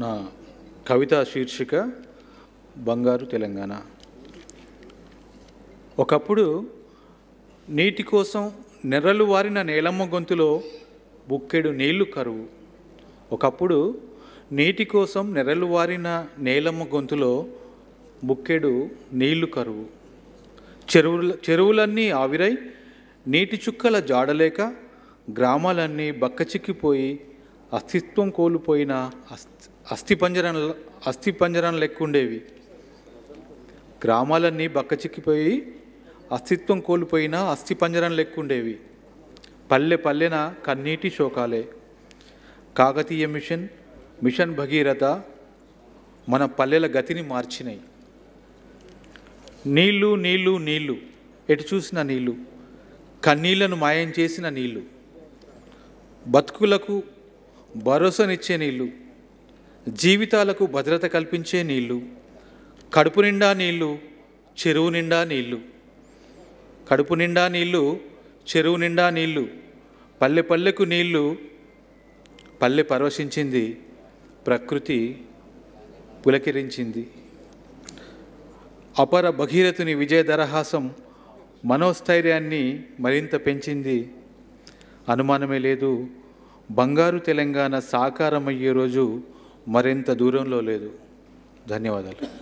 నా కవిత శీర్షిక బంగారు తెలంగాణ ఒకప్పుడు నీటి కోసం నెర్రలు వారిన నేలమ్మ గొంతులో బుక్కెడు నీళ్లు కరువు ఒకప్పుడు నీటి కోసం నెర్రలు వారిన నేలమ్మ గొంతులో బుక్కెడు నీళ్లు కరువు చెరువుల చెరువులన్నీ ఆవిరై నీటి చుక్కల జాడలేక గ్రామాలన్నీ బక్కచిక్కిపోయి అస్తిత్వం కోల్పోయిన అస్థి అస్థిపంజరం అస్థిపంజరం లెక్కుండేవి గ్రామాలన్నీ బక్కచిక్కిపోయి అస్తిత్వం కోల్పోయిన అస్థిపంజరం లెక్కుండేవి పల్లె పల్లెన కన్నీటి శోకాలే కాకతీయ మిషన్ మిషన్ భగీరథ మన పల్లెల గతిని మార్చినాయి నీళ్ళు నీళ్ళు నీళ్ళు ఎటు చూసిన నీళ్ళు కన్నీళ్లను మాయం చేసిన నీళ్ళు బతుకులకు భరోసానిచ్చే నీళ్ళు జీవితాలకు భద్రత కల్పించే నీళ్ళు కడుపు నిండా నీళ్ళు చెరువు నిండా నీళ్ళు కడుపు నిండా నీళ్ళు చెరువు నిండా నీళ్ళు పల్లె పల్లెకు నీళ్ళు పల్లె పరవశించింది ప్రకృతి పులకిరించింది అపర భగీరథుని దరహాసం మనోస్థైర్యాన్ని మరింత పెంచింది అనుమానమే లేదు బంగారు తెలంగాణ సాకారమయ్యే రోజు మరింత దూరంలో లేదు ధన్యవాదాలు